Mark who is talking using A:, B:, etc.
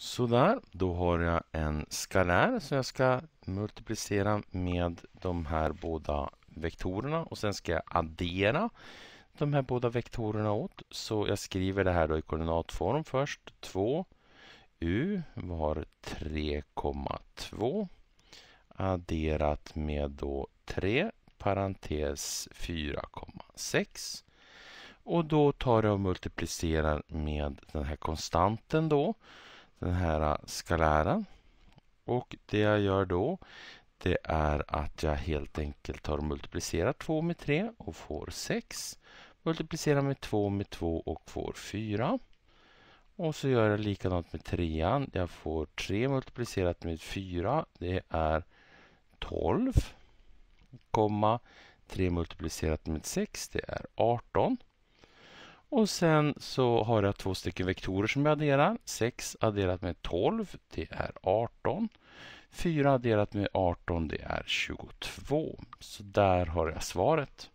A: Sådär, då har jag en skalär som jag ska multiplicera med de här båda vektorerna och sen ska jag addera de här båda vektorerna åt. Så jag skriver det här då i koordinatform först. 2 u var 3,2 adderat med då 3 parentes 4,6 och då tar jag och multiplicerar med den här konstanten då den här skalären. Och det jag gör då det är att jag helt enkelt tar och multiplicerar 2 med 3 och får 6. Multiplicerar med 2 med 2 och får 4. Och så gör jag likadant med trean. Jag får 3 multiplicerat med 4. Det är 12. Komma 3 multiplicerat med 6. Det är 18. Och sen så har jag två stycken vektorer som jag adderar. 6 adderat med 12, det är 18. 4 adderat med 18, det är 22. Så där har jag svaret.